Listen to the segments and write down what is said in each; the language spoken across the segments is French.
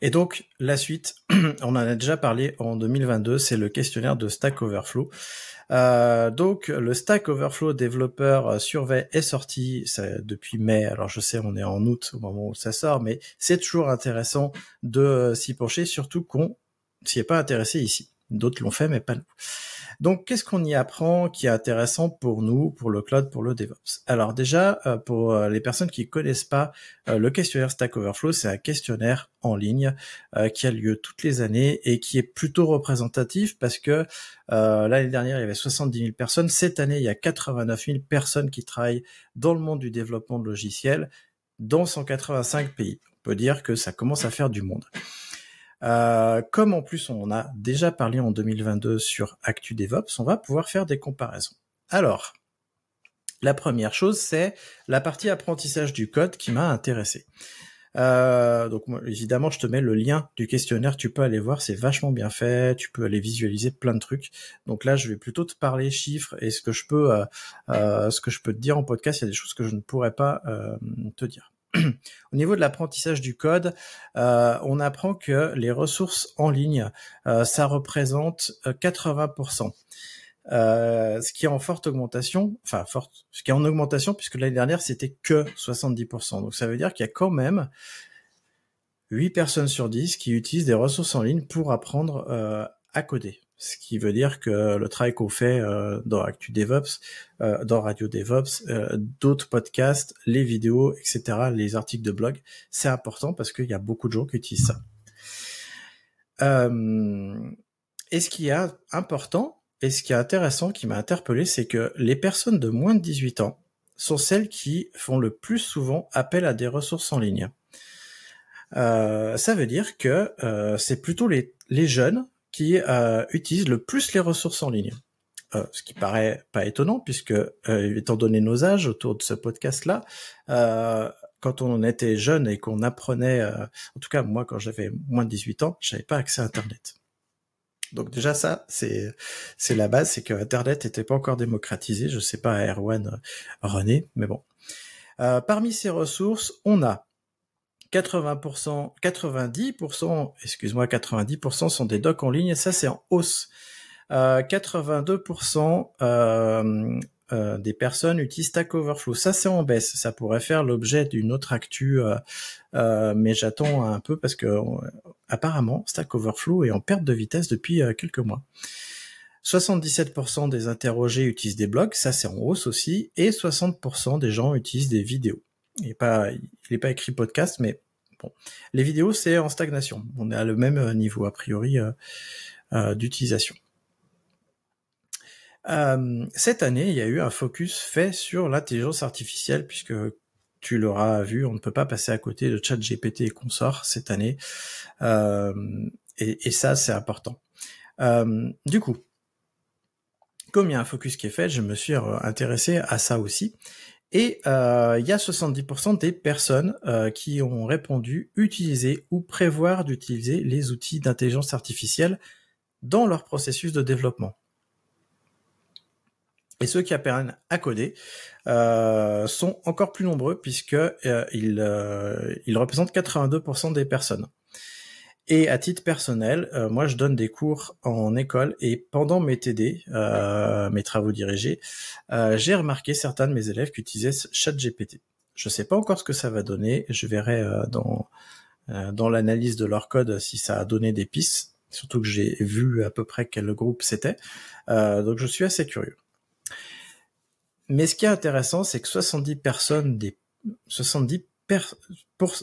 Et donc, la suite, on en a déjà parlé en 2022, c'est le questionnaire de Stack Overflow. Euh, donc, le Stack Overflow développeur euh, survey est sorti depuis mai. Alors, je sais, on est en août au moment où ça sort, mais c'est toujours intéressant de euh, s'y pencher, surtout qu'on s'y est pas intéressé ici. D'autres l'ont fait, mais pas nous. Donc, qu'est-ce qu'on y apprend qui est intéressant pour nous, pour le cloud, pour le DevOps Alors déjà, euh, pour euh, les personnes qui connaissent pas euh, le questionnaire Stack Overflow, c'est un questionnaire en ligne qui a lieu toutes les années et qui est plutôt représentatif parce que l'année dernière, il y avait 70 000 personnes. Cette année, il y a 89 000 personnes qui travaillent dans le monde du développement de logiciels dans 185 pays. On peut dire que ça commence à faire du monde. Euh, comme en plus on a déjà parlé en 2022 sur Actu DevOps, on va pouvoir faire des comparaisons. Alors, la première chose, c'est la partie apprentissage du code qui m'a intéressé. Euh, donc évidemment, je te mets le lien du questionnaire, tu peux aller voir, c'est vachement bien fait, tu peux aller visualiser plein de trucs. Donc là, je vais plutôt te parler chiffres et ce que je peux, euh, ce que je peux te dire en podcast, il y a des choses que je ne pourrais pas te dire. Au niveau de l'apprentissage du code, euh, on apprend que les ressources en ligne, euh, ça représente 80%. Euh, ce qui est en forte augmentation, enfin forte, ce qui est en augmentation puisque l'année dernière c'était que 70%. Donc ça veut dire qu'il y a quand même 8 personnes sur 10 qui utilisent des ressources en ligne pour apprendre à coder ce qui veut dire que le travail qu'on fait euh, dans Actu DevOps, euh, dans Radio DevOps, euh, d'autres podcasts, les vidéos, etc., les articles de blog, c'est important parce qu'il y a beaucoup de gens qui utilisent ça. et ce qui est important et ce qui est intéressant, qui m'a interpellé, c'est que les personnes de moins de 18 ans sont celles qui font le plus souvent appel à des ressources en ligne. ça veut dire que c'est plutôt les, les jeunes qui euh, utilisent le plus les ressources en ligne. Euh, ce qui paraît pas étonnant puisque, euh, étant donné nos âges autour de ce podcast-là, quand on était jeune et qu'on apprenait, en tout cas moi quand j'avais moins de 18 ans, j'avais pas accès à Internet. Donc déjà ça, c'est c'est la base, c'est que Internet n'était pas encore démocratisé. Je sais pas Erwan, René, mais bon. parmi ces ressources, on a 80%, 90%, excuse-moi, 90% sont des docs en ligne ça c'est en hausse. 82% euh, euh, euh, des personnes utilisent Stack Overflow. Ça c'est en baisse. Ça pourrait faire l'objet d'une autre actu, mais j'attends un peu parce que apparemment Stack Overflow est en perte de vitesse depuis quelques mois. 77% des interrogés utilisent des blogs, ça c'est en hausse aussi, et 60% des gens utilisent des vidéos il n'est pas, il est pas écrit podcast, mais bon. Les vidéos, c'est en stagnation. On est à le même euh, niveau, a priori, euh, euh, d'utilisation. cette année, il y a eu un focus fait sur l'intelligence artificielle, puisque tu l'auras vu, on ne peut pas passer à côté de ChatGPT et consorts cette année. et, ça, c'est important. du coup, comme il y a un focus qui est fait, je me suis intéressé à ça aussi. Et euh, il y a 70% des personnes euh, qui ont répondu utiliser ou prévoir d'utiliser les outils d'intelligence artificielle dans leur processus de développement. Et ceux qui apprennent à coder euh, sont encore plus nombreux puisque ils, ils représentent 82% des personnes. Et à titre personnel, euh, moi, je donne des cours en école et pendant mes TD, euh, mes travaux dirigés, euh, j'ai remarqué certains de mes élèves qui utilisaient ChatGPT. Je ne sais pas encore ce que ça va donner. Je verrai dans dans l'analyse de leur code si ça a donné des pistes. Surtout que j'ai vu à peu près quel groupe c'était. donc, je suis assez curieux. Mais ce qui est intéressant, c'est que 70 personnes des 70 pour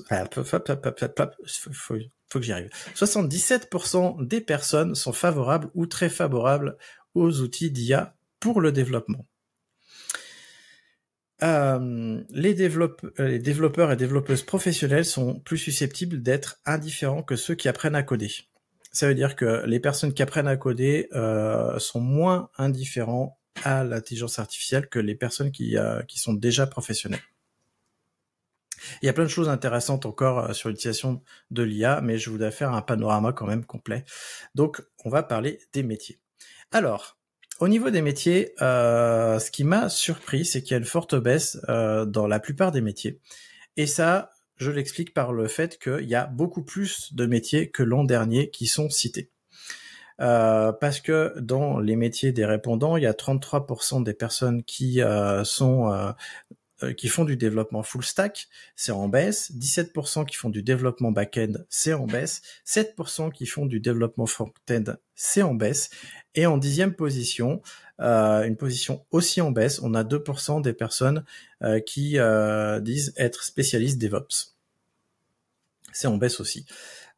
faut que j'y arrive. 77% des personnes sont favorables ou très favorables aux outils d'IA pour le développement. Euh, euh, les, développeurs et développeuses professionnelles sont plus susceptibles d'être indifférents que ceux qui apprennent à coder. Ça veut dire que les personnes qui apprennent à coder euh, sont moins indifférents à l'intelligence artificielle que les personnes qui, qui sont déjà professionnelles. Il y a plein de choses intéressantes encore euh, sur l'utilisation de l'IA, mais je voudrais faire un panorama quand même complet. Donc, on va parler des métiers. Alors, au niveau des métiers, euh, ce qui m'a surpris, c'est qu'il y a une forte baisse euh, dans la plupart des métiers. Et ça, je l'explique par le fait qu'il y a beaucoup plus de métiers que l'an dernier qui sont cités. parce que dans les métiers des répondants, il y a 33% des personnes qui sont euh, qui font du développement full stack, c'est en baisse. 17% qui font du développement back-end, c'est en baisse. 7% qui font du développement front-end, c'est en baisse. Et en dixième position, euh, une position aussi en baisse, on a 2% des personnes euh, qui disent être spécialistes DevOps. C'est en baisse aussi.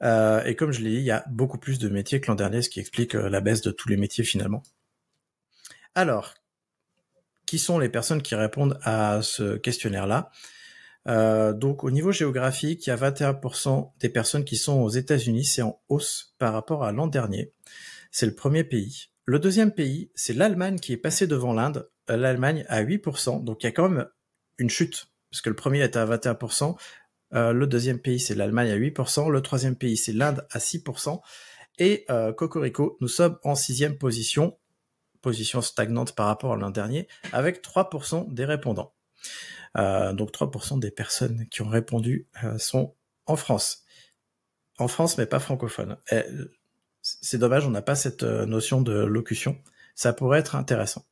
et comme je l'ai dit, il y a beaucoup plus de métiers que l'an dernier, ce qui explique la baisse de tous les métiers finalement. Alors, qui sont les personnes qui répondent à ce questionnaire-là. Euh, donc au niveau géographique, il y a 21% des personnes qui sont aux États-Unis, c'est en hausse par rapport à l'an dernier. C'est le premier pays. Le deuxième pays, c'est l'Allemagne qui est passé devant l'Inde, euh, l'Allemagne à 8%, donc il y a quand même une chute, parce que le premier était à 21%, euh, le deuxième pays c'est l'Allemagne à 8%, le troisième pays c'est l'Inde à 6%, et euh, Cocorico, nous sommes en sixième position position stagnante par rapport à l'an dernier, avec 3% des répondants. Euh, donc 3% des personnes qui ont répondu euh, sont en France. En France, mais pas francophone. Eh, c'est dommage, on n'a pas cette euh, notion de locution. Ça pourrait être intéressant.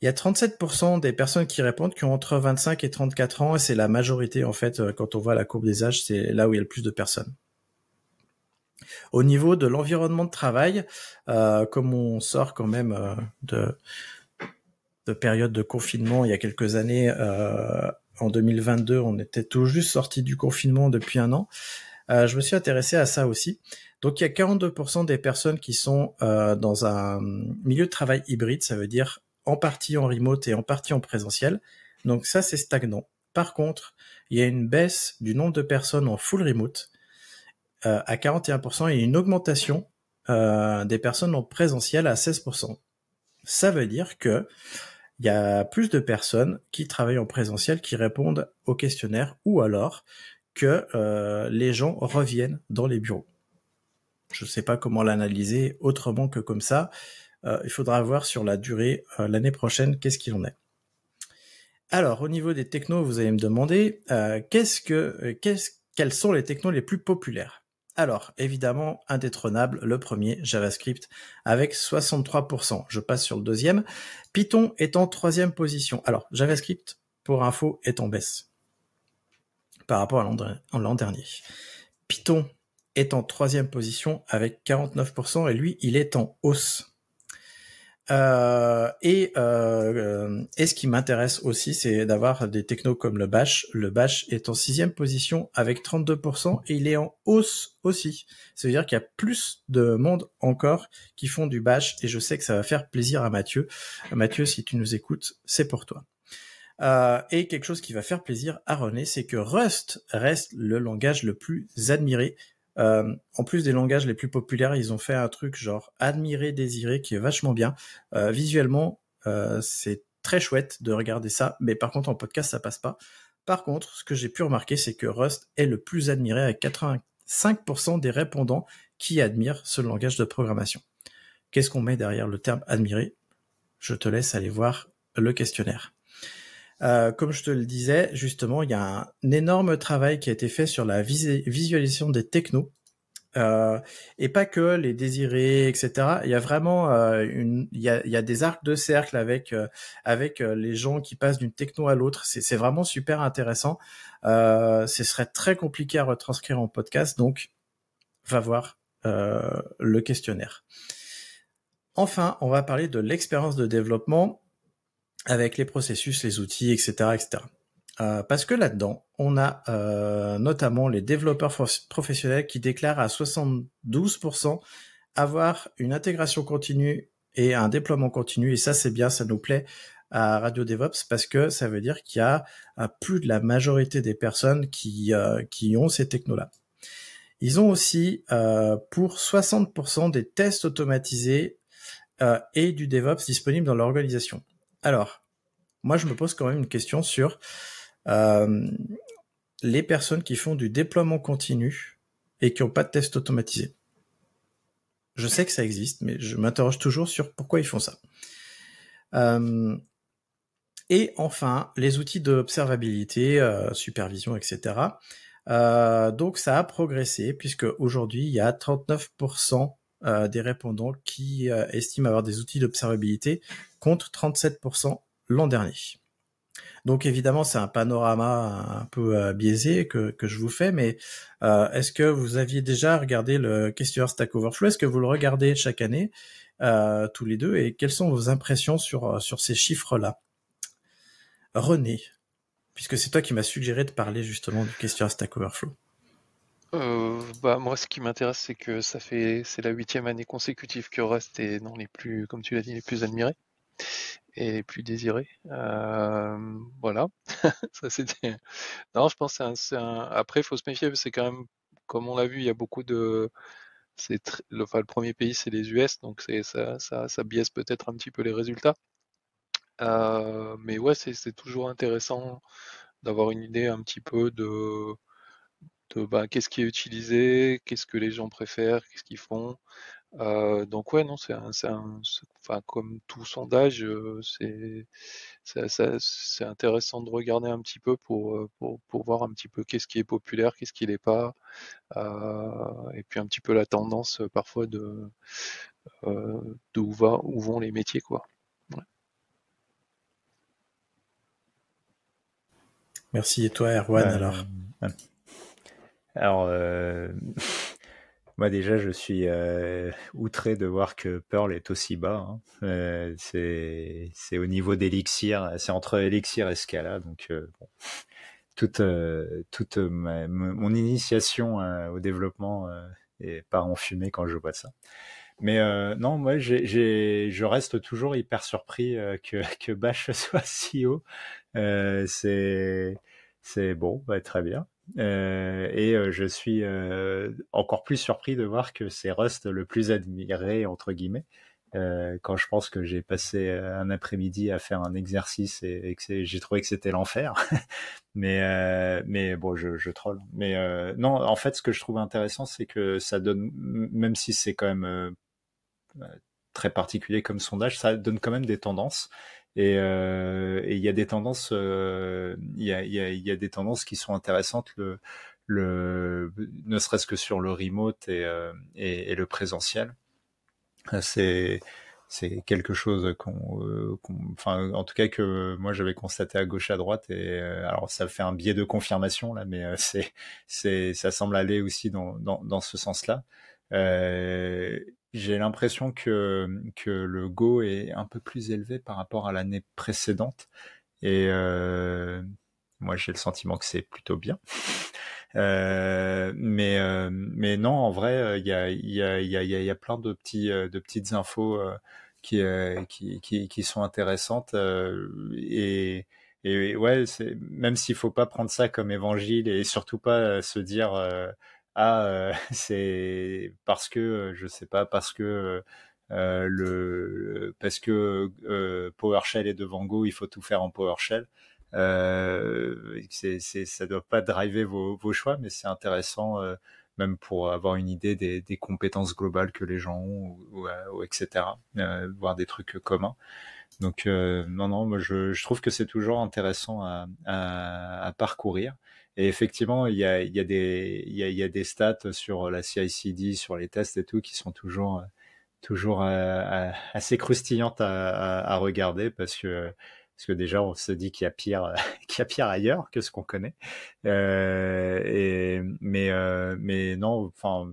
Il y a 37% des personnes qui répondent qui ont entre 25 et 34 ans, et c'est la majorité, en fait, quand on voit la courbe des âges, c'est là où il y a le plus de personnes. Au niveau de l'environnement de travail, euh, comme on sort quand même euh, de, période de confinement il y a quelques années, euh, en 2022, on était tout juste sorti du confinement depuis un an. je me suis intéressé à ça aussi. Donc il y a 42% des personnes qui sont dans un milieu de travail hybride, ça veut dire en partie en remote et en partie en présentiel. Donc ça c'est stagnant. Par contre, il y a une baisse du nombre de personnes en full remote euh, à 41% et une augmentation euh, des personnes en présentiel à 16%. Ça veut dire que il y a plus de personnes qui travaillent en présentiel qui répondent aux questionnaire ou alors que euh, les gens reviennent dans les bureaux. Je ne sais pas comment l'analyser autrement que comme ça. il faudra voir sur la durée l'année prochaine qu'est-ce qu'il en est. Alors, au niveau des technos, vous allez me demander qu'est-ce que, quels sont les technos les plus populaires alors, évidemment, indétrônable, le premier, JavaScript, avec 63%. Je passe sur le deuxième. Python est en troisième position. Alors, JavaScript, pour info, est en baisse par rapport à l'an dernier. Python est en troisième position avec 49%, et lui, il est en hausse. Euh, euh, et, ce qui m'intéresse aussi, c'est d'avoir des technos comme le Bash. Le Bash est en sixième position avec 32% et il est en hausse aussi. Ça veut dire qu'il y a plus de monde encore qui font du Bash et je sais que ça va faire plaisir à Mathieu. Mathieu, si tu nous écoutes, c'est pour toi. Euh, et quelque chose qui va faire plaisir à René, c'est que Rust reste le langage le plus admiré euh, en plus des langages les plus populaires, ils ont fait un truc genre admirer, désirer, qui est vachement bien. Euh, visuellement, euh, c'est très chouette de regarder ça, mais par contre en podcast, ça passe pas. Par contre, ce que j'ai pu remarquer, c'est que Rust est le plus admiré avec 85% des répondants qui admirent ce langage de programmation. Qu'est-ce qu'on met derrière le terme admirer Je te laisse aller voir le questionnaire. Euh, comme je te le disais, justement, il y a un, énorme travail qui a été fait sur la visualisation des technos. Euh, et pas que les désirés, etc. Il y a vraiment euh, une, il y des arcs de cercle avec avec les gens qui passent d'une techno à l'autre. C'est vraiment super intéressant. ce serait très compliqué à retranscrire en podcast, donc va voir le questionnaire. Enfin, on va parler de l'expérience de développement avec les processus, les outils, etc. etc. Euh, parce que là-dedans, on a euh, notamment les développeurs professionnels qui déclarent à 72% avoir une intégration continue et un déploiement continu. Et ça, c'est bien, ça nous plaît à Radio DevOps parce que ça veut dire qu'il y a euh, plus de la majorité des personnes qui, qui ont ces technos-là. Ils ont aussi pour 60% des tests automatisés et du DevOps disponibles dans l'organisation. Alors, moi, je me pose quand même une question sur euh, les personnes qui font du déploiement continu et qui n'ont pas de test automatisé. Je sais que ça existe, mais je m'interroge toujours sur pourquoi ils font ça. Euh, et enfin, les outils d'observabilité, euh, supervision, etc. donc ça a progressé puisque aujourd'hui il y a 39% euh, des répondants qui euh, estiment avoir des outils d'observabilité contre 37% l'an dernier. Donc évidemment, c'est un panorama un peu euh, biaisé que, que, je vous fais, mais est-ce que vous aviez déjà regardé le questionnaire Stack Overflow Est-ce que vous le regardez chaque année, tous les deux, et quelles sont vos impressions sur, sur ces chiffres-là René, puisque c'est toi qui m'as suggéré de parler justement du questionnaire Stack Overflow euh, bah, Moi, ce qui m'intéresse, c'est que ça fait c'est la huitième année consécutive que Rust est dans les plus, comme tu l'as dit, les plus admirés et les plus désirés. Euh, voilà. ça, c'était... Non, je pense que c'est un, Après, il faut se méfier, c'est quand même, comme on l'a vu, il y a beaucoup de... C'est le, enfin, le premier pays, c'est les US, donc c'est, ça, ça, ça biaise peut-être un petit peu les résultats. Euh, mais ouais, c'est, c'est toujours intéressant d'avoir une idée un petit peu de de bah, qu'est-ce qui est utilisé, qu'est-ce que les gens préfèrent, qu'est-ce qu'ils font. Euh, donc ouais, non, c'est un, un enfin, comme tout sondage, euh, c'est intéressant de regarder un petit peu pour, euh, pour, pour voir un petit peu qu'est-ce qui est populaire, qu'est-ce qui l'est pas, et puis un petit peu la tendance parfois de, va, où vont les métiers. quoi. Merci et toi Erwan alors. Alors, euh, moi déjà, je suis euh, outré de voir que Pearl est aussi bas. Hein. Euh, c'est au niveau d'Elixir, c'est entre Elixir et Scala. Donc, toute, mon initiation au développement est par en fumée quand je vois ça. Mais non, moi, je reste toujours hyper surpris que, Bash soit si haut. c'est bon, très bien. Euh, et euh, je suis euh, encore plus surpris de voir que c'est Rust le plus admiré, entre guillemets, quand je pense que j'ai passé un après-midi à faire un exercice et, que j'ai trouvé que c'était l'enfer. mais, mais bon, je, je troll. Mais non, en fait, ce que je trouve intéressant, c'est que ça donne, même si c'est quand même très particulier comme sondage, ça donne quand même des tendances. Euh, et il y a des tendances, euh, il y a, des tendances qui sont intéressantes, le, le ne serait-ce que sur le remote et, euh, le présentiel. C'est c'est quelque chose qu'on, enfin, en tout cas que moi j'avais constaté à gauche à droite et alors ça fait un biais de confirmation là, mais c'est, c'est, ça semble aller aussi dans, dans, dans ce sens-là. J'ai l'impression que, que le Go est un peu plus élevé par rapport à l'année précédente. Et euh, moi, j'ai le sentiment que c'est plutôt bien. Euh, mais, euh, mais non, en vrai, il y a, plein de, petits, de petites infos qui, qui, qui, sont intéressantes. et, ouais, même s'il ne faut pas prendre ça comme évangile et surtout pas se dire ah c'est parce que je sais pas parce que le, parce que PowerShell est devant Go, il faut tout faire en PowerShell. Ça ne ça doit pas driver vos, choix, mais c'est intéressant même pour avoir une idée des, compétences globales que les gens ont, etc. voir des trucs communs. Donc non, non, moi je, trouve que c'est toujours intéressant à parcourir. Et effectivement, il y a, des, des stats sur la CICD, sur les tests et tout, qui sont toujours, euh, toujours euh, euh, assez croustillantes à, regarder parce que parce que déjà on se dit qu'il y a pire qu'il y a pire ailleurs que ce qu'on connaît et mais mais non enfin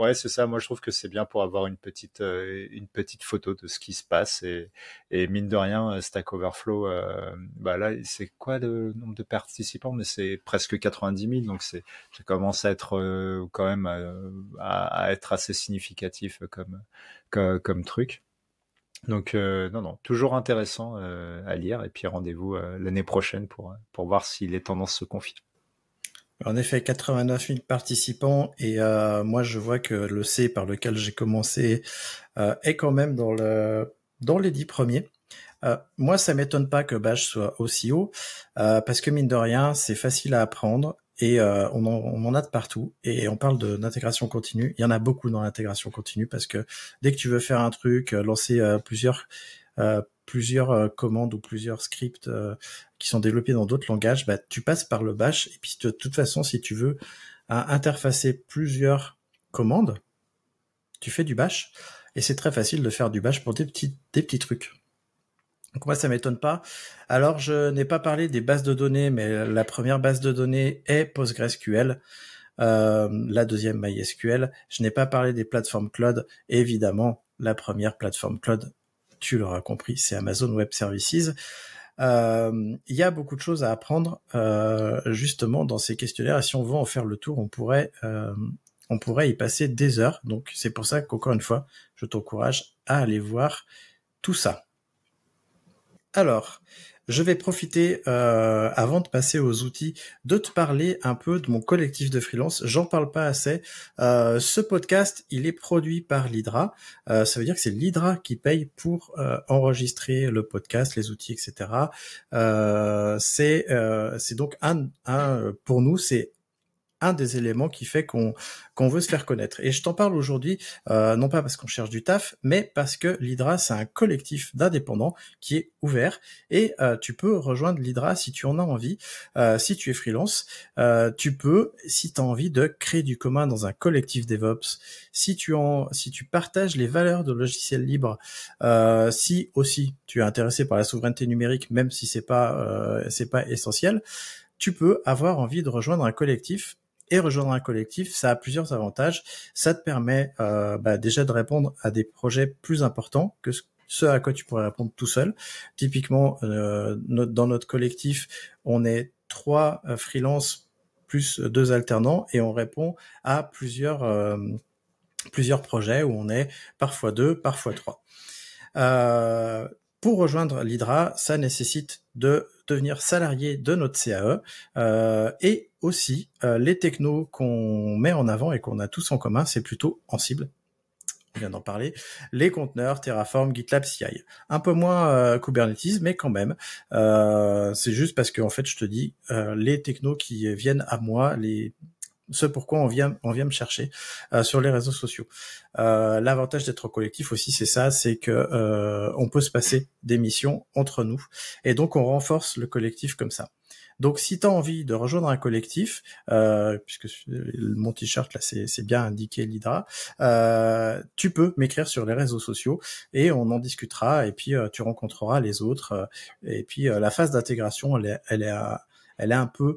Ouais, c'est ça. Moi, je trouve que c'est bien pour avoir une petite, euh, une petite photo de ce qui se passe. Et, mine de rien, euh, Stack Overflow, euh, bah c'est quoi le nombre de participants Mais c'est presque 90 000. Donc, c'est, ça commence à être quand même à, être assez significatif comme, comme, truc. Donc, non, non, toujours intéressant à lire. Et puis, rendez-vous l'année prochaine pour, pour voir si les tendances se confirment. En effet, 89 000 participants et euh, moi je vois que le C par lequel j'ai commencé euh, est quand même dans le dans les dix premiers. Euh, moi, ça m'étonne pas que Bash soit aussi haut parce que mine de rien, c'est facile à apprendre et on on, en, a de partout. Et on parle d'intégration continue. Il y en a beaucoup dans l'intégration continue parce que dès que tu veux faire un truc, lancer plusieurs plusieurs euh, commandes ou plusieurs scripts euh, qui sont développés dans d'autres langages, bah, tu passes par le bash. Et puis de toute façon, si tu veux interfacer plusieurs commandes, tu fais du bash. Et c'est très facile de faire du bash pour des petits, des petits trucs. Donc moi, ça m'étonne pas. Alors, je n'ai pas parlé des bases de données, mais la première base de données est PostgreSQL. Euh, la deuxième MySQL. Je n'ai pas parlé des plateformes cloud. Évidemment, la première plateforme cloud tu l'auras compris, c'est Amazon Web Services. Euh, il y a beaucoup de choses à apprendre euh, justement dans ces questionnaires et si on veut en faire le tour, on pourrait euh, on pourrait y passer des heures. Donc c'est pour ça qu'encore une fois, je t'encourage à aller voir tout ça. Alors, je vais profiter, euh, avant de passer aux outils, de te parler un peu de mon collectif de freelance. J'en parle pas assez. Euh, ce podcast, il est produit par l'Hydra. Euh, ça veut dire que c'est l'Hydra qui paye pour enregistrer le podcast, les outils, etc. c'est donc un, un, pour nous, c'est un des éléments qui fait qu'on qu'on veut se faire connaître. Et je t'en parle aujourd'hui, euh, non pas parce qu'on cherche du taf, mais parce que l'Hydra, c'est un collectif d'indépendants qui est ouvert et euh, tu peux rejoindre l'Hydra si tu en as envie, euh, si tu es freelance, tu peux, si tu as envie de créer du commun dans un collectif DevOps, si tu, en, si tu partages les valeurs de logiciels libres, si aussi tu es intéressé par la souveraineté numérique, même si c'est pas, c'est pas essentiel, tu peux avoir envie de rejoindre un collectif et rejoindre un collectif, ça a plusieurs avantages. Ça te permet euh, bah, déjà de répondre à des projets plus importants que ce à quoi tu pourrais répondre tout seul. Typiquement, euh, dans notre collectif, on est trois euh, freelances plus deux alternants et on répond à plusieurs plusieurs projets où on est parfois deux, parfois trois. pour rejoindre l'Hydra, ça nécessite de devenir salarié de notre CAE euh, et aussi euh, les technos qu'on met en avant et qu'on a tous en commun, c'est plutôt en cible. On vient d'en parler. Les conteneurs, Terraform, GitLab, CI. Un peu moins euh, Kubernetes, mais quand même. c'est juste parce que en fait, je te dis, les technos qui viennent à moi, les ce pourquoi on vient, on vient me chercher euh, sur les réseaux sociaux. Euh, l'avantage d'être collectif aussi, c'est ça, c'est que euh, on peut se passer des missions entre nous, et donc on renforce le collectif comme ça. Donc, si tu as envie de rejoindre un collectif, puisque mon t-shirt là, c'est bien indiqué l'Hydra, tu peux m'écrire sur les réseaux sociaux et on en discutera. Et puis, tu rencontreras les autres. et puis, la phase d'intégration, elle est, elle est un peu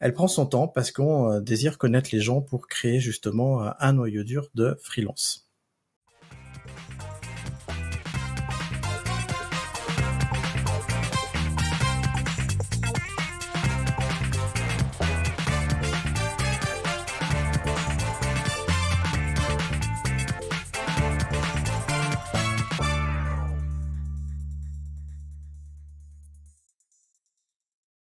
elle prend son temps parce qu'on euh, désire connaître les gens pour créer justement euh, un noyau dur de freelance.